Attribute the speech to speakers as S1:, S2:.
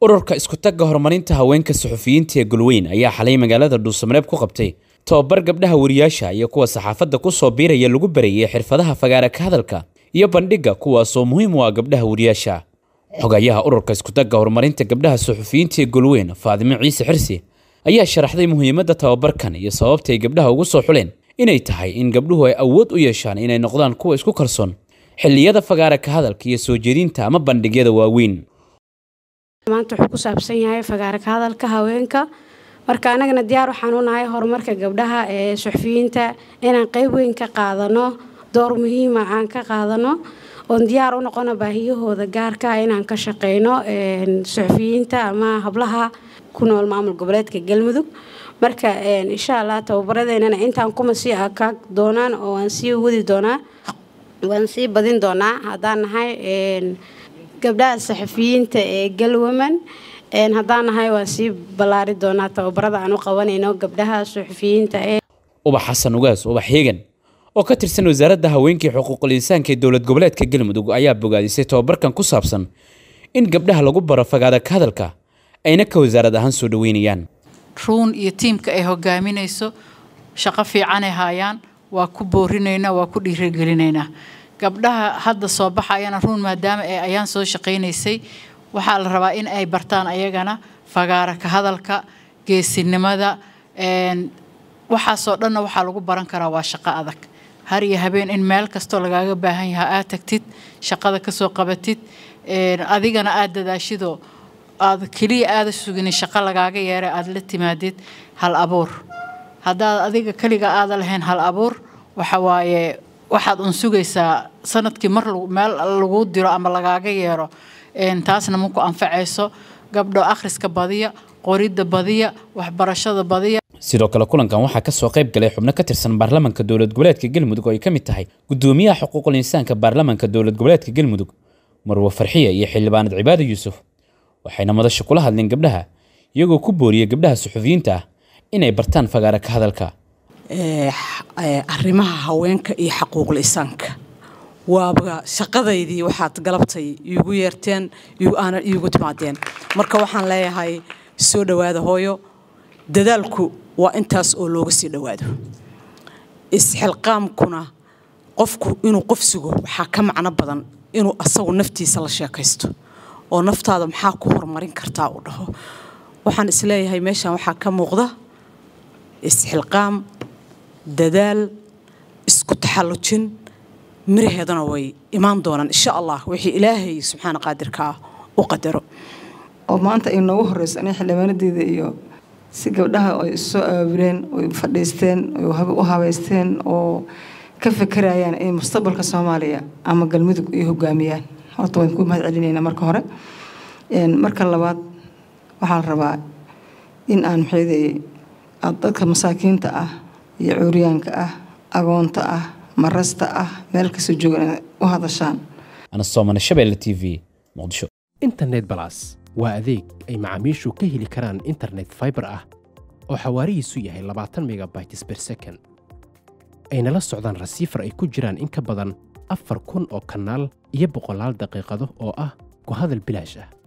S1: ururka iskutagga horumarinta haweenka saxufiyiinta ee gulweyn ayaa xalay magaalada dhuusamareeb ku qabtay tababar gabdhaha wariyaasha iyo kuwa saxaafadda ku soo biiraya lagu barayey xirfadaha fagaara ka hadalka iyo bandhigga kuwaasoo muhiim u ah gabdhaha wariyaasha xogayaha ururka iskutagga horumarinta gabdhaha suxufiyiinta ee gulweyn faadimo ciise xirsi ayaa sharaxday muhiimadda tababarkan iyo sababta ay gabdhaha ugu soo xuleen inay tahay in gabdhuhu ay awood u yeeshaan inay noqdaan kuwa isku kalsoon xilliyada fagaara ka hadalka iyo soo jeedinta ama bandhigyada waaweyn
S2: maanta wuxuu ku saabsan yahay fagaare ka hadalka haweenka marka anagana diyaar waxaan u nahay horumarka gabdhaha ee suxufiyiinta inaan qayb weyn ka qaadano door muhiima ah aan ka qaadano oon diyaar u noqona baahiyahooda gaarka ah inaan ka shaqeyno suxufiyiinta ama hablaha ku nool maamul goboleedka galmudug marka insha allah tababaradeynana intaan kuma sii aka doonaan oo waan sii wadi doonaa waan sii badin doonaa haddaan nahay gabdhaha saxafiyiinta ee galwaman haddaan ahay waa sii ballaari doonaa tababarada aan u qabanayno gabdhaha saxafiyiinta ee
S1: ubax xasan ugaas ubax heegan oo ka tirsan wasaaradda haweenkii xuquuqul insaanka ee dowlad goboleedka galmudug ayaa bogaadisay tababarkan ku saabsan in gabdhaha lagu baro fagaada ka hadalka ayna ka wasaarad ahaan soo dhaweynayaan
S3: ruun iyo tiimka ay hogaaminayso shaqo fiicanay haayaan waa ku boorinaynaa waa ku dhiiragelinaynaa gabdhaha hadda soo baxayana run maadaama ee ayaan soo shaqaynaysay waxaa la rabaa in ay bartaan ayagana fagaara ka hadalka geesinimada waxaasoo dhanna waxaa lagu baran karaa waa shaqo adag har iyo habeen in meel kastoo lagaaga baahan yahaa aad tagtid shaqada kasoo qabatid adigana aad dadaashido aad keliya aada suginin shaqo lagaaga yeera aad la timaadid hal abuur haddaad adiga keliga aada lahayn hal abuur waxa waaye waxaad un sugaysaa sanadkii mar meel lagu diro ama lagaaga yeero taasna maku anfacayso gabdho akhriska badiya qoridda badiya waxbarashada badiya
S1: sidoo kale kulankan waxaa ka soo qayb galay xubno ka tirsan baarlamanka dowlad goboleedka galmudug oo ay ka mid tahay guddoomiyaha xuquuqul insaanka baarlamanka dowlad goboleedka galmudug marwo farxiya iyo xildhibaanad cibaada yuusuf waxayna madasha kula hadleen gabdhaha iyagoo ku booriyey gabdhaha suxufiyiinta ah inay bartaan fagaara ka hadalka
S4: arimaha ah, haweenka iyo xaquuqlisaanka waaba shaqadaydii waxaad galabtay igu yeerteen iigu timaadeen marka waxaan leeyahay soo dhawaada hooyo dadaalku waa intaas oo looga sii dhowaado isxilqaamkuna qofku inuu qof sugo waxaa ka macno badan inuu asagu naftiisa la sheekaysto oo naftaada maxaa ku horumarin kartaa uu dhaho waxaan isleeyahay meeshan waxaa ka muuqda isxilqaam dadaal isku taxallujin miraheedana way
S5: imaan doonaan insha allah wixii ilaahay subxaana qaadirkaa ah u qadaro oo maanta ay noogu horeyso aniga xildhibaanadeeda iyo si gabdhaha ay issoo aabireen oy fadhiisteen u habeysteen oo ka fekerayaan in mustaqbalka soomaaliya ama galmudug ay hogaamiyaan horta waan ku mahad celinayna marka hore marka labaad waxaa la rabaa in aan maxay ah, dadka masaakiinta ah iyo cuuryaanka ah agoonta ah marasta ah meel kastoo joogan u hadashaan
S1: internet balas waa adeeg ay macaamiishu ka heli karaan internet fiber ah oo xawaarihiisu yahay labaatan megabytes ber second ayna la socdaan rasiifar ay ku jiraan in ka badan afar kun
S3: oo kanaal iyo boqolaal daqiiqado oo ah ku hadal bilaash ah